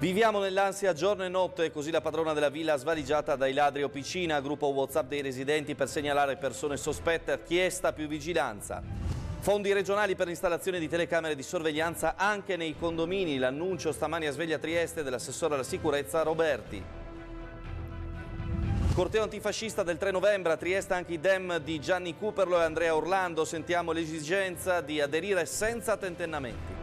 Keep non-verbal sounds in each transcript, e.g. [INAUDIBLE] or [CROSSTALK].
Viviamo nell'ansia giorno e notte, così la padrona della villa svaligiata dai ladri o piscina, gruppo Whatsapp dei residenti per segnalare persone sospette, chiesta più vigilanza. Fondi regionali per l'installazione di telecamere di sorveglianza anche nei condomini, l'annuncio stamani a Sveglia Trieste dell'assessore alla sicurezza Roberti. Corteo antifascista del 3 novembre a Trieste anche i dem di Gianni Cuperlo e Andrea Orlando, sentiamo l'esigenza di aderire senza tentennamenti.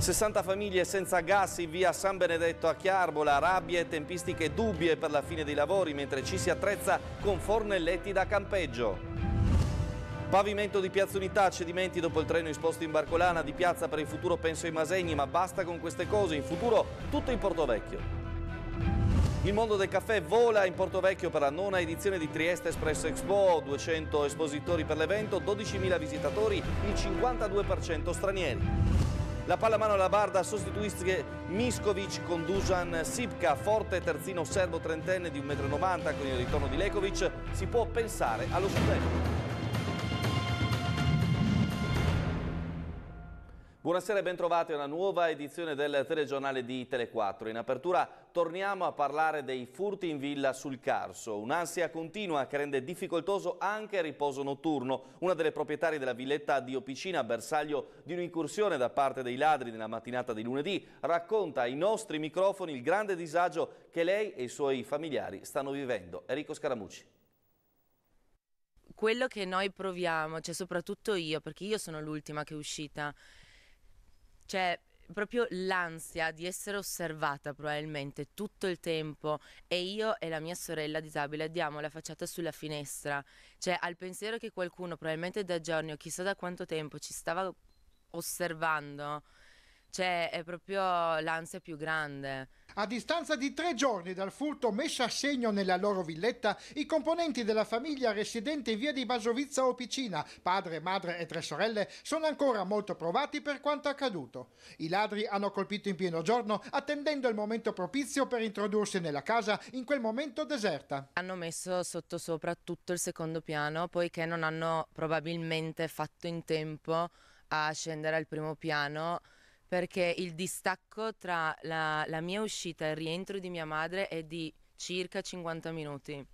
60 famiglie senza gas in via San Benedetto a Chiarbola, rabbie e tempistiche dubbie per la fine dei lavori mentre ci si attrezza con fornelletti da campeggio. Pavimento di Piazza Unità, cedimenti dopo il treno esposto in Barcolana, di Piazza per il futuro penso ai Masegni, ma basta con queste cose, in futuro tutto in Porto Vecchio. Il mondo del caffè vola in Porto Vecchio per la nona edizione di Trieste Espresso Expo, 200 espositori per l'evento, 12.000 visitatori, il 52% stranieri. La palla a mano alla barda sostituisce Miskovic con Dusan Sipka, forte terzino serbo trentenne di 1,90 m con il ritorno di Lekovic, si può pensare allo scudetto. Buonasera e bentrovati a una nuova edizione del telegiornale di Tele4. In apertura torniamo a parlare dei furti in villa sul Carso, un'ansia continua che rende difficoltoso anche il riposo notturno. Una delle proprietarie della villetta di Opicina, bersaglio di un'incursione da parte dei ladri nella mattinata di lunedì, racconta ai nostri microfoni il grande disagio che lei e i suoi familiari stanno vivendo. Enrico Scaramucci quello che noi proviamo, cioè soprattutto io, perché io sono l'ultima che è uscita cioè proprio l'ansia di essere osservata probabilmente tutto il tempo e io e la mia sorella disabile diamo la facciata sulla finestra, cioè al pensiero che qualcuno probabilmente da giorni o chissà da quanto tempo ci stava osservando, cioè è proprio l'ansia più grande. A distanza di tre giorni dal furto messo a segno nella loro villetta, i componenti della famiglia residente in via di Basovizza o Picina, padre, madre e tre sorelle, sono ancora molto provati per quanto accaduto. I ladri hanno colpito in pieno giorno, attendendo il momento propizio per introdursi nella casa, in quel momento deserta. Hanno messo sotto sopra tutto il secondo piano, poiché non hanno probabilmente fatto in tempo a scendere al primo piano perché il distacco tra la, la mia uscita e il rientro di mia madre è di circa 50 minuti,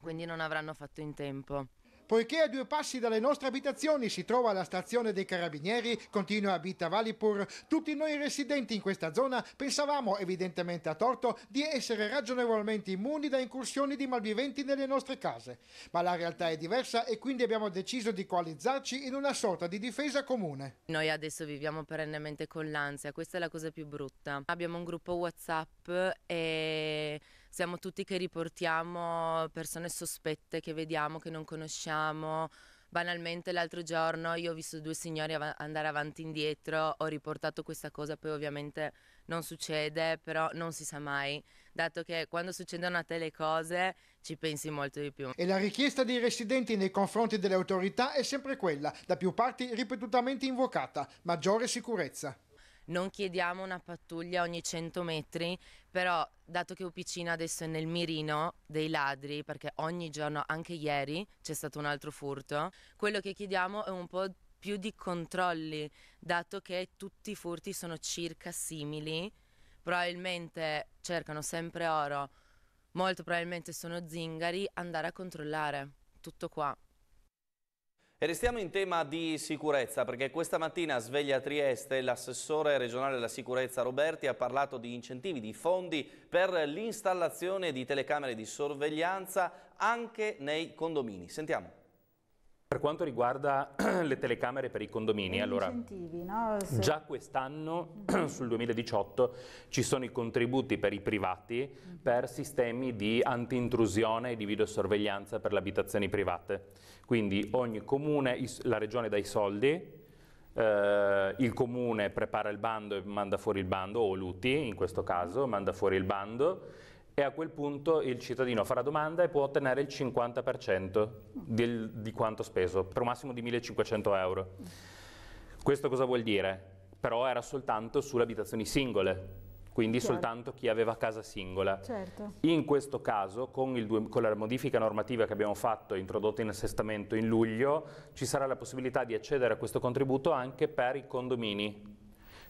quindi non avranno fatto in tempo. Poiché a due passi dalle nostre abitazioni si trova la stazione dei Carabinieri, continua a Bita Valipur, tutti noi residenti in questa zona pensavamo, evidentemente a torto, di essere ragionevolmente immuni da incursioni di malviventi nelle nostre case. Ma la realtà è diversa e quindi abbiamo deciso di coalizzarci in una sorta di difesa comune. Noi adesso viviamo perennemente con l'ansia, questa è la cosa più brutta. Abbiamo un gruppo WhatsApp e siamo tutti che riportiamo persone sospette che vediamo, che non conosciamo. Banalmente l'altro giorno io ho visto due signori av andare avanti e indietro, ho riportato questa cosa, poi ovviamente non succede, però non si sa mai, dato che quando succedono a te le cose ci pensi molto di più. E la richiesta dei residenti nei confronti delle autorità è sempre quella, da più parti ripetutamente invocata, maggiore sicurezza non chiediamo una pattuglia ogni 100 metri, però dato che Upicina adesso è nel mirino dei ladri, perché ogni giorno, anche ieri, c'è stato un altro furto, quello che chiediamo è un po' più di controlli, dato che tutti i furti sono circa simili, probabilmente cercano sempre oro, molto probabilmente sono zingari, andare a controllare. Tutto qua. E restiamo in tema di sicurezza perché questa mattina a sveglia Trieste l'assessore regionale della sicurezza Roberti ha parlato di incentivi, di fondi per l'installazione di telecamere di sorveglianza anche nei condomini. Sentiamo. Per quanto riguarda [CLEARS THROAT] le telecamere per i condomini, allora, no? Se... già quest'anno, [CLEARS THROAT] mm -hmm. sul 2018, ci sono i contributi per i privati mm -hmm. per sistemi di antintrusione e di videosorveglianza per le abitazioni private. Quindi ogni comune, la regione dà i soldi, eh, il comune prepara il bando e manda fuori il bando, o l'UTI in questo caso, manda fuori il bando, e a quel punto il cittadino farà domanda e può ottenere il 50% del, di quanto speso, per un massimo di 1500 euro. Questo cosa vuol dire? Però era soltanto sulle abitazioni singole, quindi Chiaro. soltanto chi aveva casa singola. Certo. In questo caso, con, il, con, la modifica normativa che abbiamo fatto, introdotta in assestamento in luglio, ci sarà la possibilità di accedere a questo contributo anche per i condomini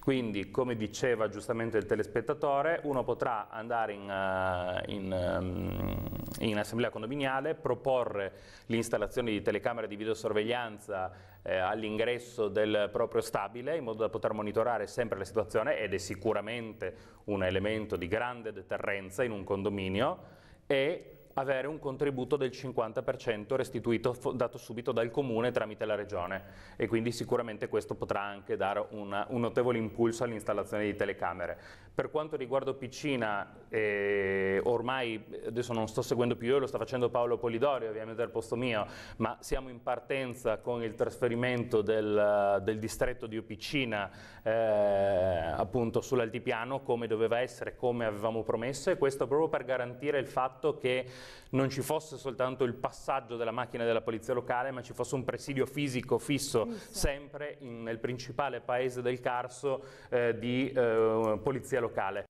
quindi, come diceva giustamente il telespettatore, uno potrà andare in, eh, in, ehm, in assemblea condominiale, proporre l'installazione di telecamere di videosorveglianza eh, all'ingresso del proprio stabile, in modo da poter monitorare sempre la situazione ed è sicuramente un elemento di grande deterrenza in un condominio e avere un contributo del 50% restituito dato subito dal comune tramite la regione e quindi sicuramente questo potrà anche dare una, un notevole impulso all'installazione di telecamere. Per quanto riguarda Piccina, eh, ormai adesso non sto seguendo più io, lo sta facendo Paolo Polidori ovviamente al posto mio, ma siamo in partenza con il trasferimento del, del distretto di Piccina eh, appunto sull'altipiano come doveva essere, come avevamo promesso e questo proprio per garantire il fatto che non ci fosse soltanto il passaggio della macchina della polizia locale, ma ci fosse un presidio fisico fisso Inizio. sempre in, nel principale paese del Carso eh, di eh, polizia locale.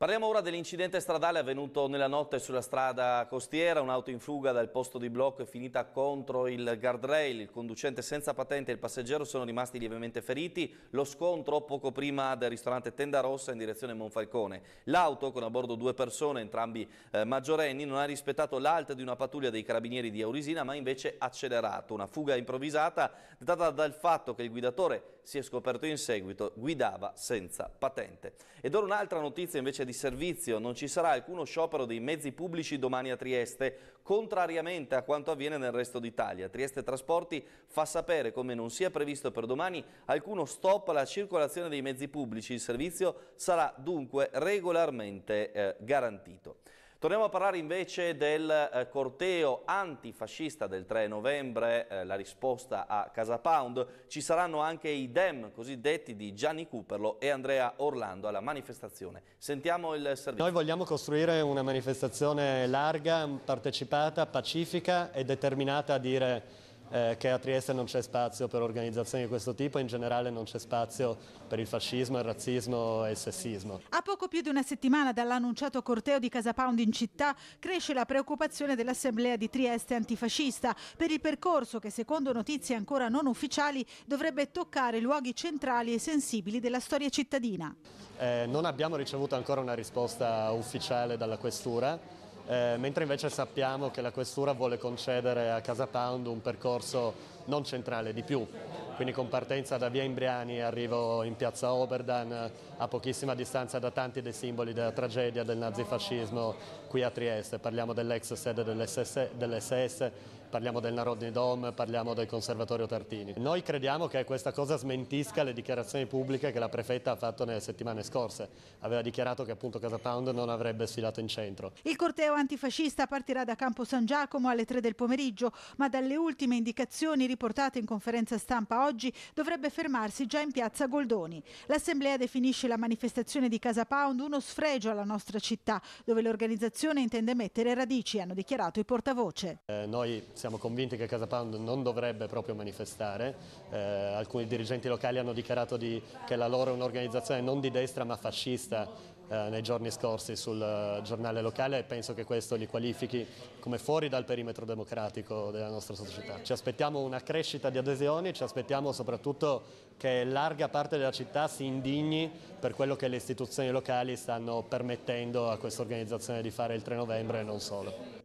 Parliamo ora dell'incidente stradale avvenuto nella notte sulla strada costiera, un'auto in fuga dal posto di blocco è finita contro il guardrail, il conducente senza patente e il passeggero sono rimasti lievemente feriti, lo scontro poco prima del ristorante Tenda Rossa in direzione Monfalcone. L'auto, con a bordo due persone, entrambi eh, maggiorenni, non ha rispettato l'alta di una pattuglia dei carabinieri di Aurisina ma invece accelerato, una fuga improvvisata data dal fatto che il guidatore si è scoperto in seguito, guidava senza patente. Ed ora un'altra notizia invece di servizio, non ci sarà alcuno sciopero dei mezzi pubblici domani a Trieste, contrariamente a quanto avviene nel resto d'Italia. Trieste Trasporti fa sapere come non sia previsto per domani alcuno stop alla circolazione dei mezzi pubblici, il servizio sarà dunque regolarmente eh, garantito. Torniamo a parlare invece del eh, corteo antifascista del 3 novembre, eh, la risposta a Casa Pound. Ci saranno anche i dem cosiddetti di Gianni Cuperlo e Andrea Orlando alla manifestazione. Sentiamo il servizio. Noi vogliamo costruire una manifestazione larga, partecipata, pacifica e determinata a dire eh, che a Trieste non c'è spazio per organizzazioni di questo tipo, in generale non c'è spazio per il fascismo, il razzismo e il sessismo. A poco più di una settimana dall'annunciato corteo di Casa Pound in città cresce la preoccupazione dell'Assemblea di Trieste antifascista per il percorso che secondo notizie ancora non ufficiali dovrebbe toccare luoghi centrali e sensibili della storia cittadina. Eh, non abbiamo ricevuto ancora una risposta ufficiale dalla questura eh, mentre invece sappiamo che la Questura vuole concedere a Casa Pound un percorso non centrale di più, quindi con partenza da via Imbriani arrivo in piazza Oberdan a pochissima distanza da tanti dei simboli della tragedia del nazifascismo qui a Trieste, parliamo dell'ex sede dell'SS dell parliamo del Narodny Dom, parliamo del Conservatorio Tartini. Noi crediamo che questa cosa smentisca le dichiarazioni pubbliche che la prefetta ha fatto nelle settimane scorse. Aveva dichiarato che appunto Casa Pound non avrebbe sfilato in centro. Il corteo antifascista partirà da Campo San Giacomo alle 3 del pomeriggio, ma dalle ultime indicazioni riportate in conferenza stampa oggi dovrebbe fermarsi già in piazza Goldoni. L'assemblea definisce la manifestazione di Casa Pound uno sfregio alla nostra città, dove l'organizzazione intende mettere radici, hanno dichiarato i portavoce. Eh, noi siamo convinti che Casa Pound non dovrebbe proprio manifestare, eh, alcuni dirigenti locali hanno dichiarato di, che la loro è un'organizzazione non di destra ma fascista eh, nei giorni scorsi sul eh, giornale locale e penso che questo li qualifichi come fuori dal perimetro democratico della nostra società. Ci aspettiamo una crescita di adesioni, ci aspettiamo soprattutto che larga parte della città si indigni per quello che le istituzioni locali stanno permettendo a questa organizzazione di fare il 3 novembre e non solo.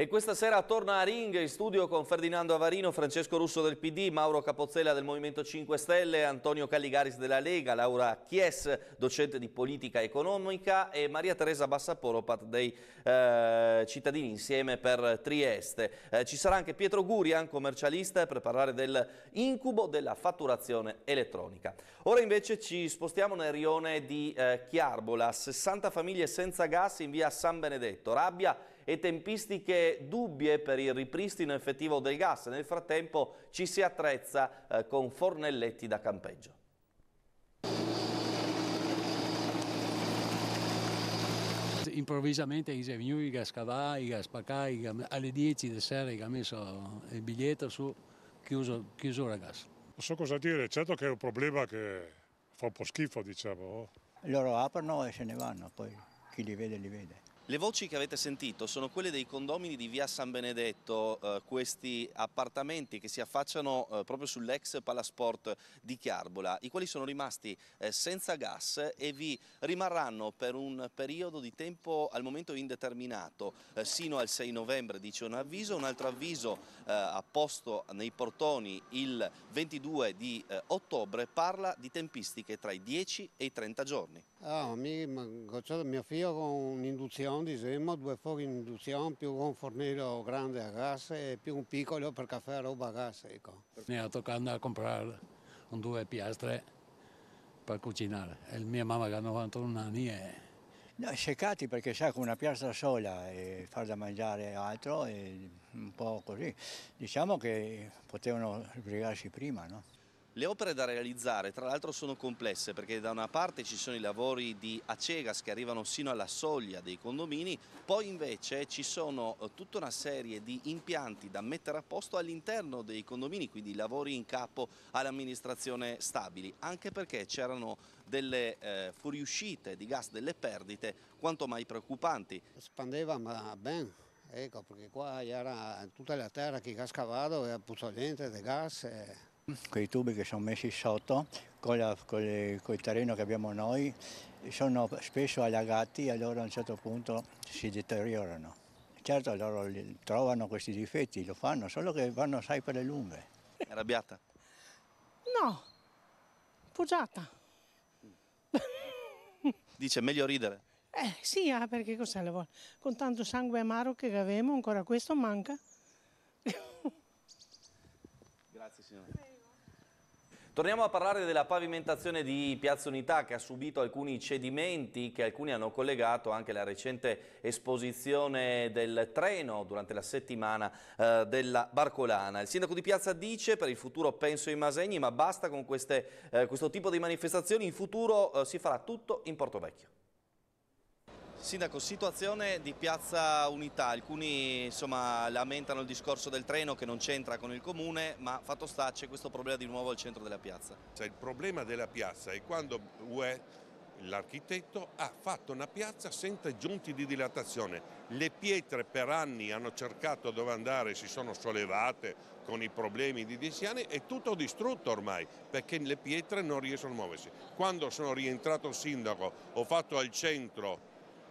E questa sera torna a Ring in studio con Ferdinando Avarino, Francesco Russo del PD, Mauro Capozzella del Movimento 5 Stelle, Antonio Calligaris della Lega, Laura Chies, docente di politica economica e Maria Teresa Bassaporopat dei eh, Cittadini Insieme per Trieste. Eh, ci sarà anche Pietro Gurian, commercialista, per parlare dell'incubo della fatturazione elettronica. Ora invece ci spostiamo nel rione di eh, Chiarbola, 60 famiglie senza gas in via San Benedetto, rabbia e tempistiche dubbie per il ripristino effettivo del gas. Nel frattempo ci si attrezza eh, con fornelletti da campeggio. improvvisamente i venuti a scavare, a spaccare, alle 10 di sera ha messo il biglietto su, chiuso, il gas. Non so cosa dire, certo che è un problema che fa un po' schifo, diciamo. Loro aprono e se ne vanno, poi chi li vede li vede. Le voci che avete sentito sono quelle dei condomini di via San Benedetto, eh, questi appartamenti che si affacciano eh, proprio sull'ex Palasport di Chiarbola, i quali sono rimasti eh, senza gas e vi rimarranno per un periodo di tempo al momento indeterminato, eh, sino al 6 novembre, dice un avviso, un altro avviso eh, a posto nei portoni il 22 di eh, ottobre parla di tempistiche tra i 10 e i 30 giorni. Ah, mi, cioè, mio figlio con un'induzione, diciamo, due fuochi in induzione, più un fornello grande a gas e più un piccolo per caffè a roba a gas. Ecco. Mi ha toccato andare a comprare un due piastre per cucinare. E mia mamma che ha 91 anni e... No, seccati perché sa con una piastra sola e far da mangiare altro è un po' così. Diciamo che potevano sbrigarsi prima, no? Le opere da realizzare tra l'altro sono complesse perché da una parte ci sono i lavori di Acegas che arrivano sino alla soglia dei condomini, poi invece ci sono eh, tutta una serie di impianti da mettere a posto all'interno dei condomini, quindi lavori in capo all'amministrazione stabili, anche perché c'erano delle eh, fuoriuscite di gas, delle perdite quanto mai preoccupanti. Spandeva ma bene. Ecco, perché qua era tutta la terra che e era puzzolente di gas. E... Eh quei tubi che sono messi sotto con, la, con, le, con il terreno che abbiamo noi sono spesso allagati e allora a un certo punto si deteriorano. Certo loro trovano questi difetti, lo fanno, solo che vanno sai per le lunghe. arrabbiata? No, poggiata. Dice meglio ridere? Eh sì, ah, perché cos'è le vuole? Con tanto sangue amaro che avevamo ancora questo manca. Torniamo a parlare della pavimentazione di Piazza Unità che ha subito alcuni cedimenti che alcuni hanno collegato anche alla recente esposizione del treno durante la settimana eh, della Barcolana. Il sindaco di Piazza dice per il futuro penso ai Masegni ma basta con queste, eh, questo tipo di manifestazioni, in futuro eh, si farà tutto in Porto Vecchio. Sindaco, situazione di Piazza Unità, alcuni insomma, lamentano il discorso del treno che non c'entra con il comune, ma fatto sta c'è questo problema di nuovo al centro della piazza. Cioè, il problema della piazza è quando l'architetto ha fatto una piazza senza giunti di dilatazione. Le pietre per anni hanno cercato dove andare, si sono sollevate con i problemi di dieci anni, è tutto distrutto ormai perché le pietre non riescono a muoversi. Quando sono rientrato sindaco ho fatto al centro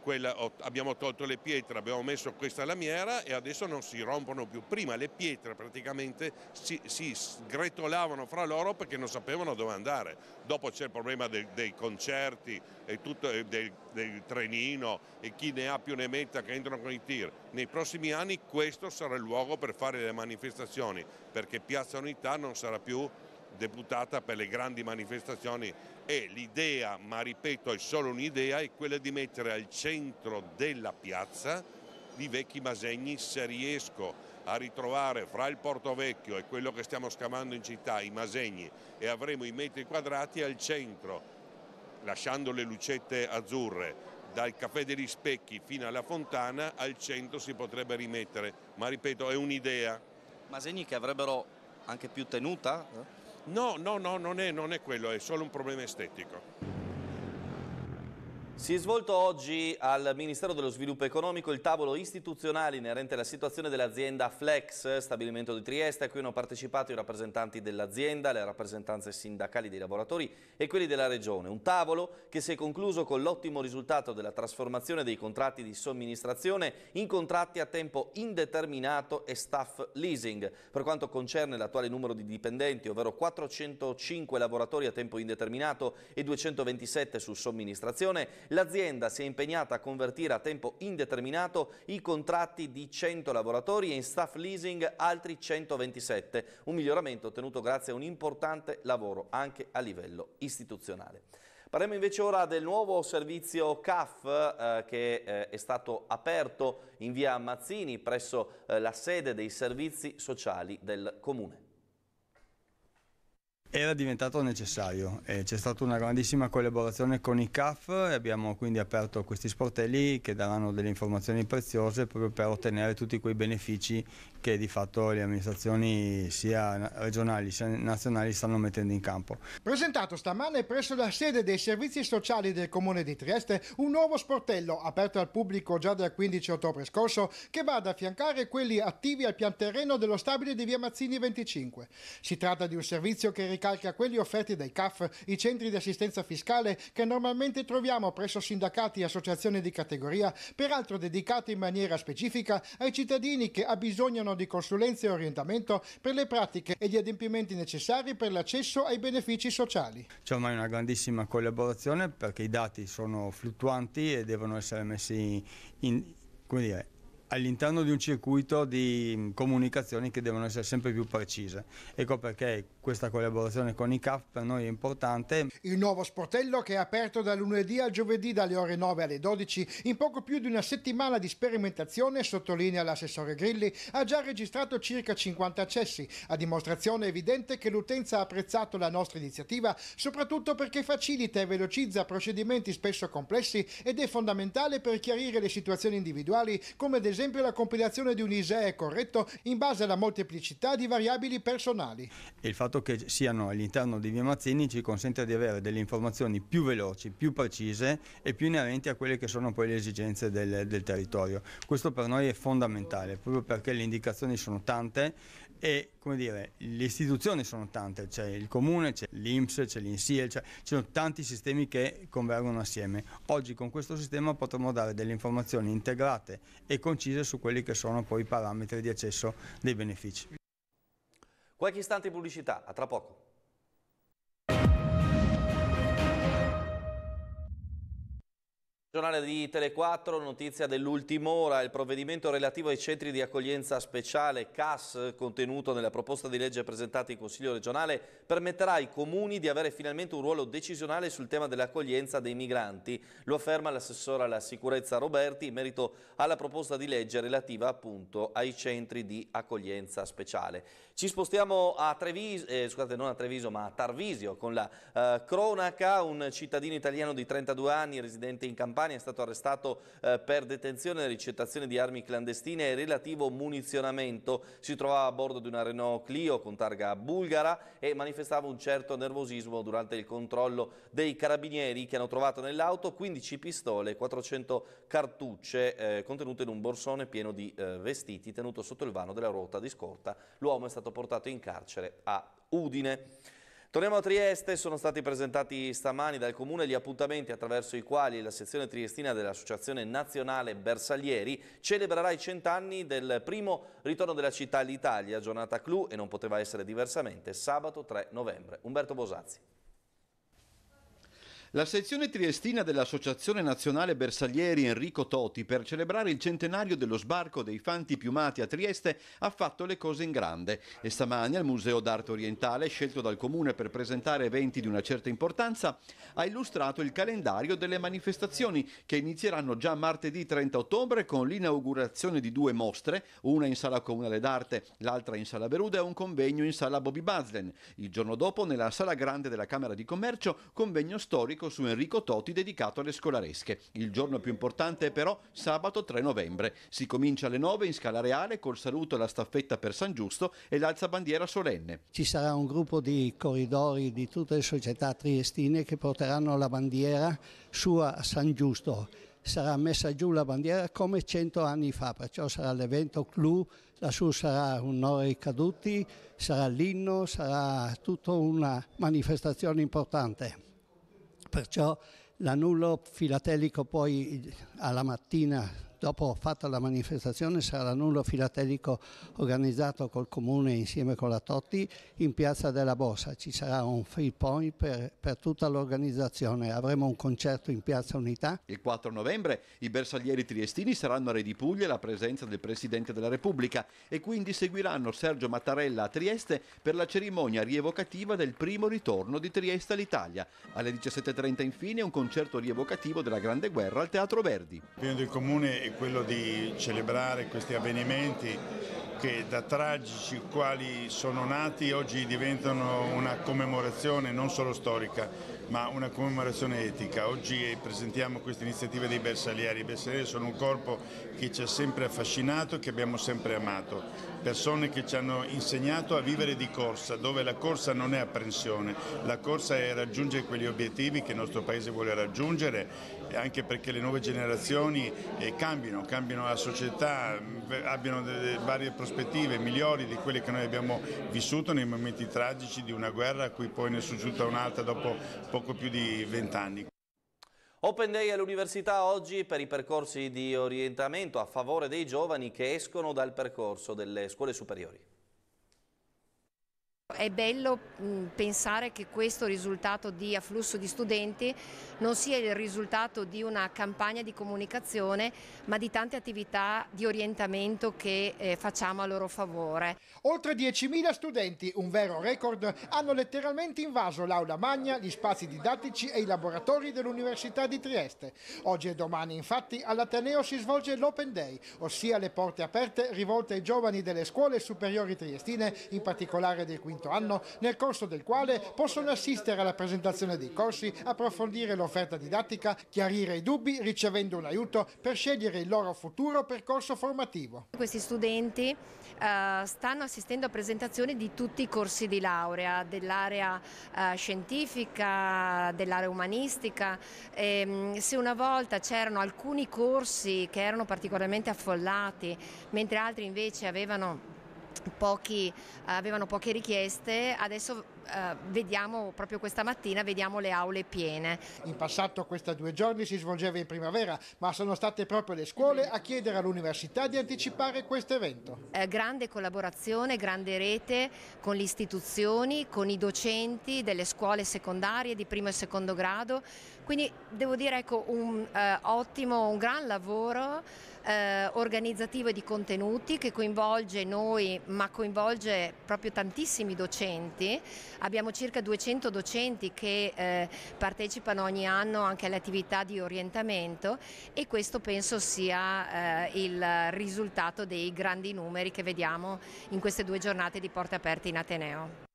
quella, ho, abbiamo tolto le pietre, abbiamo messo questa lamiera e adesso non si rompono più. Prima le pietre praticamente si, si gretolavano fra loro perché non sapevano dove andare. Dopo c'è il problema de, dei concerti e tutto, del, del trenino e chi ne ha più ne metta che entrano con i tir. Nei prossimi anni questo sarà il luogo per fare le manifestazioni perché Piazza Unità non sarà più deputata per le grandi manifestazioni e l'idea, ma ripeto è solo un'idea, è quella di mettere al centro della piazza i vecchi Masegni se riesco a ritrovare fra il Porto Vecchio e quello che stiamo scavando in città, i Masegni, e avremo i metri quadrati al centro, lasciando le lucette azzurre, dal Caffè degli Specchi fino alla Fontana, al centro si potrebbe rimettere, ma ripeto è un'idea. Masegni che avrebbero anche più tenuta? Eh? No, no, no, non è, non è quello, è solo un problema estetico. Si è svolto oggi al Ministero dello Sviluppo Economico il tavolo istituzionale inerente alla situazione dell'azienda Flex, stabilimento di Trieste, a cui hanno partecipato i rappresentanti dell'azienda, le rappresentanze sindacali dei lavoratori e quelli della Regione. Un tavolo che si è concluso con l'ottimo risultato della trasformazione dei contratti di somministrazione in contratti a tempo indeterminato e staff leasing. Per quanto concerne l'attuale numero di dipendenti, ovvero 405 lavoratori a tempo indeterminato e 227 su somministrazione, l'azienda si è impegnata a convertire a tempo indeterminato i contratti di 100 lavoratori e in staff leasing altri 127, un miglioramento ottenuto grazie a un importante lavoro anche a livello istituzionale. Parliamo invece ora del nuovo servizio CAF eh, che eh, è stato aperto in via Mazzini presso eh, la sede dei servizi sociali del Comune. Era diventato necessario, c'è stata una grandissima collaborazione con i CAF e abbiamo quindi aperto questi sportelli che daranno delle informazioni preziose proprio per ottenere tutti quei benefici che di fatto le amministrazioni sia regionali sia nazionali stanno mettendo in campo. Presentato stamane presso la sede dei servizi sociali del Comune di Trieste un nuovo sportello aperto al pubblico già dal 15 ottobre scorso che va ad affiancare quelli attivi al pian terreno dello stabile di via Mazzini 25. Si tratta di un servizio che richiede ricalca quelli offerti dai CAF, i centri di assistenza fiscale che normalmente troviamo presso sindacati e associazioni di categoria, peraltro dedicati in maniera specifica ai cittadini che abbisognano di consulenza e orientamento per le pratiche e gli adempimenti necessari per l'accesso ai benefici sociali. C'è ormai una grandissima collaborazione perché i dati sono fluttuanti e devono essere messi in, in come dire, all'interno di un circuito di mm, comunicazioni che devono essere sempre più precise. Ecco perché questa collaborazione con i CAF per noi è importante. Il nuovo sportello che è aperto da lunedì al giovedì dalle ore 9 alle 12 in poco più di una settimana di sperimentazione, sottolinea l'assessore Grilli, ha già registrato circa 50 accessi, a dimostrazione evidente che l'utenza ha apprezzato la nostra iniziativa soprattutto perché facilita e velocizza procedimenti spesso complessi ed è fondamentale per chiarire le situazioni individuali come ad esempio esempio la compilazione di un ISEE corretto in base alla molteplicità di variabili personali. Il fatto che siano all'interno di Via Mazzini ci consente di avere delle informazioni più veloci, più precise e più inerenti a quelle che sono poi le esigenze del, del territorio. Questo per noi è fondamentale, proprio perché le indicazioni sono tante e come dire, le istituzioni sono tante, c'è il comune, c'è l'Inps, c'è l'Insiel, ci sono tanti sistemi che convergono assieme. Oggi con questo sistema potremo dare delle informazioni integrate e concise su quelli che sono poi i parametri di accesso dei benefici. Qualche istante pubblicità, a tra poco. Giornale di Tele4, notizia dell'ultima ora, il provvedimento relativo ai centri di accoglienza speciale CAS contenuto nella proposta di legge presentata in Consiglio regionale permetterà ai comuni di avere finalmente un ruolo decisionale sul tema dell'accoglienza dei migranti, lo afferma l'assessore alla sicurezza Roberti in merito alla proposta di legge relativa appunto ai centri di accoglienza speciale. Ci spostiamo a Treviso, eh, scusate non a Treviso ma a Tarvisio con la eh, cronaca, un cittadino italiano di 32 anni residente in Campania Catania è stato arrestato eh, per detenzione e ricettazione di armi clandestine e relativo munizionamento. Si trovava a bordo di una Renault Clio con targa bulgara e manifestava un certo nervosismo durante il controllo dei carabinieri che hanno trovato nell'auto 15 pistole e 400 cartucce eh, contenute in un borsone pieno di eh, vestiti tenuto sotto il vano della ruota di scorta. L'uomo è stato portato in carcere a Udine. Torniamo a Trieste, sono stati presentati stamani dal Comune gli appuntamenti attraverso i quali la sezione triestina dell'Associazione Nazionale Bersaglieri celebrerà i cent'anni del primo ritorno della città all'Italia, giornata clou e non poteva essere diversamente, sabato 3 novembre. Umberto Bosazzi. La sezione triestina dell'Associazione Nazionale Bersaglieri Enrico Toti per celebrare il centenario dello sbarco dei fanti piumati a Trieste ha fatto le cose in grande e stamani al Museo d'Arte Orientale, scelto dal Comune per presentare eventi di una certa importanza, ha illustrato il calendario delle manifestazioni che inizieranno già martedì 30 ottobre con l'inaugurazione di due mostre, una in Sala Comunale d'Arte, l'altra in Sala Beruda e un convegno in Sala Bobby Bazlen. Il giorno dopo nella Sala Grande della Camera di Commercio convegno storico storico su Enrico Toti dedicato alle scolaresche. Il giorno più importante è però sabato 3 novembre. Si comincia alle 9 in Scala Reale col saluto alla staffetta per San Giusto e l'alza bandiera solenne. Ci sarà un gruppo di corridori di tutte le società triestine che porteranno la bandiera su a San Giusto sarà messa giù la bandiera come cento anni fa, perciò sarà l'evento clou, lassù sarà un ai caduti, sarà l'inno, sarà tutta una manifestazione importante. Perciò l'annullo filatelico poi alla mattina dopo fatta la manifestazione sarà l'annullo filatelico organizzato col Comune insieme con la Totti in Piazza della Bossa, ci sarà un free point per, per tutta l'organizzazione, avremo un concerto in Piazza Unità. Il 4 novembre i bersaglieri triestini saranno a Re di Puglia alla presenza del Presidente della Repubblica e quindi seguiranno Sergio Mattarella a Trieste per la cerimonia rievocativa del primo ritorno di Trieste all'Italia. Alle 17.30 infine un concerto rievocativo della Grande Guerra al Teatro Verdi. Il Comune è quello di celebrare questi avvenimenti che da tragici quali sono nati oggi diventano una commemorazione non solo storica ma una commemorazione etica. Oggi presentiamo questa iniziativa dei bersaglieri. I bersaglieri sono un corpo che ci ha sempre affascinato e che abbiamo sempre amato. Persone che ci hanno insegnato a vivere di corsa, dove la corsa non è apprensione, la corsa è raggiungere quegli obiettivi che il nostro Paese vuole raggiungere, anche perché le nuove generazioni eh, cambino, cambino la società, abbiano varie prospettive migliori di quelle che noi abbiamo vissuto nei momenti tragici di una guerra a cui poi ne è suscita un'altra dopo poco più di 20 anni. Open Day all'università oggi per i percorsi di orientamento a favore dei giovani che escono dal percorso delle scuole superiori. È bello mm, pensare che questo risultato di afflusso di studenti non sia il risultato di una campagna di comunicazione ma di tante attività di orientamento che eh, facciamo a loro favore. Oltre 10.000 studenti, un vero record, hanno letteralmente invaso l'aula magna, gli spazi didattici e i laboratori dell'Università di Trieste. Oggi e domani infatti all'Ateneo si svolge l'Open Day, ossia le porte aperte rivolte ai giovani delle scuole superiori triestine, in particolare del quinto quinto anno, nel corso del quale possono assistere alla presentazione dei corsi, approfondire l'offerta didattica, chiarire i dubbi, ricevendo un aiuto per scegliere il loro futuro percorso formativo. Questi studenti eh, stanno assistendo a presentazioni di tutti i corsi di laurea, dell'area eh, scientifica, dell'area umanistica. E, ehm, se una volta c'erano alcuni corsi che erano particolarmente affollati, mentre altri invece avevano Pochi, avevano poche richieste, adesso eh, vediamo proprio questa mattina vediamo le aule piene. In passato questi due giorni si svolgeva in primavera, ma sono state proprio le scuole a chiedere all'università di anticipare questo evento. Eh, grande collaborazione, grande rete con le istituzioni, con i docenti delle scuole secondarie di primo e secondo grado, quindi devo dire ecco, un eh, ottimo, un gran lavoro eh, organizzativo e di contenuti che coinvolge noi ma coinvolge proprio tantissimi docenti Abbiamo circa 200 docenti che eh, partecipano ogni anno anche alle attività di orientamento e questo penso sia eh, il risultato dei grandi numeri che vediamo in queste due giornate di porte aperte in Ateneo.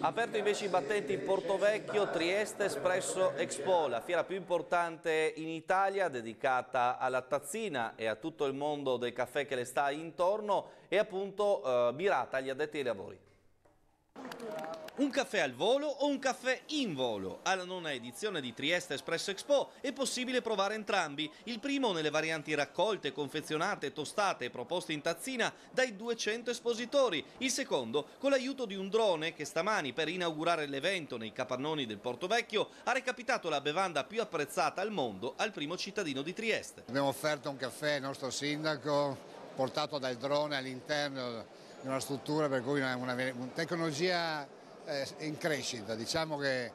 Aperto invece i battenti in Vecchio, Trieste, Espresso Expo, la fiera più importante in Italia dedicata alla tazzina e a tutto il mondo del caffè che le sta intorno e appunto eh, mirata agli addetti ai lavori. Un caffè al volo o un caffè in volo? Alla nona edizione di Trieste Espresso Expo è possibile provare entrambi, il primo nelle varianti raccolte, confezionate, tostate e proposte in tazzina dai 200 espositori, il secondo con l'aiuto di un drone che stamani per inaugurare l'evento nei capannoni del Porto Vecchio ha recapitato la bevanda più apprezzata al mondo al primo cittadino di Trieste. Abbiamo offerto un caffè al nostro sindaco portato dal drone all'interno in una struttura per cui è una, una tecnologia eh, in crescita, diciamo che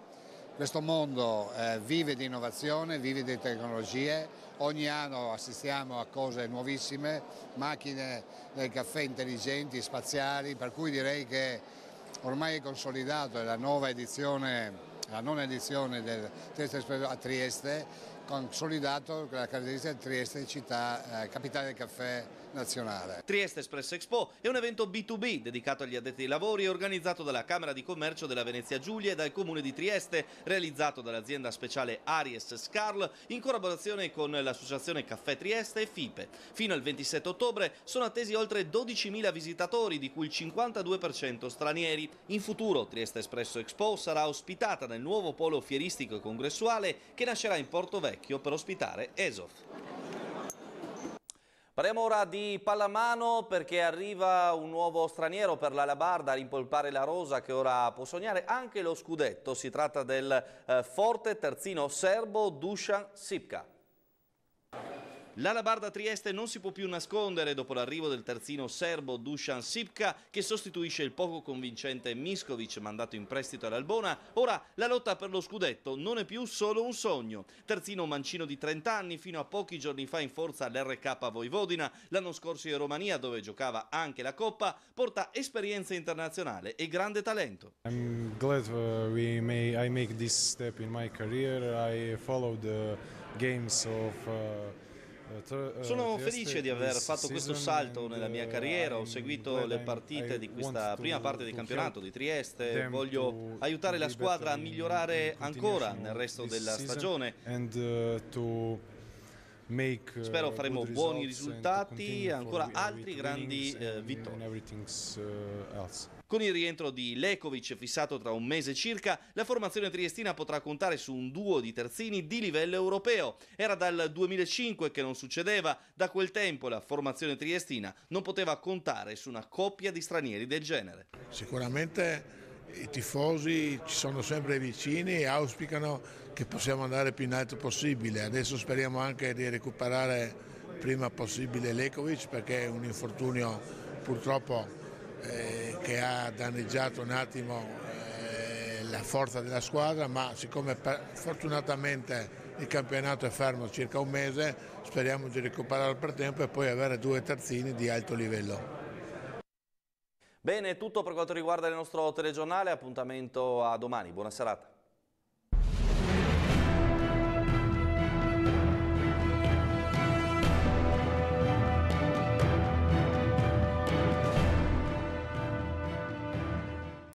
questo mondo eh, vive di innovazione, vive di tecnologie, ogni anno assistiamo a cose nuovissime, macchine del caffè intelligenti, spaziali, per cui direi che ormai è consolidato, è la nuova edizione la nona edizione del Trieste Espresso a Trieste, consolidato la caratteristica di Trieste città, eh, capitale del caffè nazionale. Trieste Espress Expo è un evento B2B dedicato agli addetti ai lavori e organizzato dalla Camera di Commercio della Venezia Giulia e dal Comune di Trieste, realizzato dall'azienda speciale Aries Scarl in collaborazione con l'associazione Caffè Trieste e FIPE. Fino al 27 ottobre sono attesi oltre 12.000 visitatori, di cui il 52% stranieri. In futuro Trieste Espresso Expo sarà ospitata nel nuovo polo fieristico e congressuale che nascerà in Porto Vecchio per ospitare ESOF. Parliamo ora di pallamano perché arriva un nuovo straniero per l'Alabarda a rimpolpare la rosa che ora può sognare anche lo scudetto. Si tratta del eh, forte terzino serbo Dusan Sipka. L'Alabarda Trieste non si può più nascondere dopo l'arrivo del terzino serbo Dusan Sipka che sostituisce il poco convincente Miskovic mandato in prestito all'Albona. Ora la lotta per lo scudetto non è più solo un sogno. Terzino mancino di 30 anni fino a pochi giorni fa in forza all'RK Voivodina, l'anno scorso in Romania dove giocava anche la Coppa, porta esperienza internazionale e grande talento. I'm glad uh, we may, I make this step in my career. I followed the games of uh... Eh, Sono felice di aver fatto questo salto nella mia carriera, ho seguito le partite di questa prima parte del campionato di Trieste, voglio aiutare la squadra a migliorare ancora nel resto della stagione. Uh, uh, Spero faremo buoni risultati e ancora altri grandi eh, vittorie. Con il rientro di Lekovic fissato tra un mese circa, la formazione triestina potrà contare su un duo di terzini di livello europeo. Era dal 2005 che non succedeva, da quel tempo la formazione triestina non poteva contare su una coppia di stranieri del genere. Sicuramente i tifosi ci sono sempre vicini e auspicano che possiamo andare più in alto possibile. Adesso speriamo anche di recuperare prima possibile Lekovic perché è un infortunio purtroppo eh, che ha danneggiato un attimo eh, la forza della squadra, ma siccome fortunatamente il campionato è fermo circa un mese, speriamo di recuperare per tempo e poi avere due terzini di alto livello. Bene, è tutto per quanto riguarda il nostro telegiornale, appuntamento a domani, buona serata.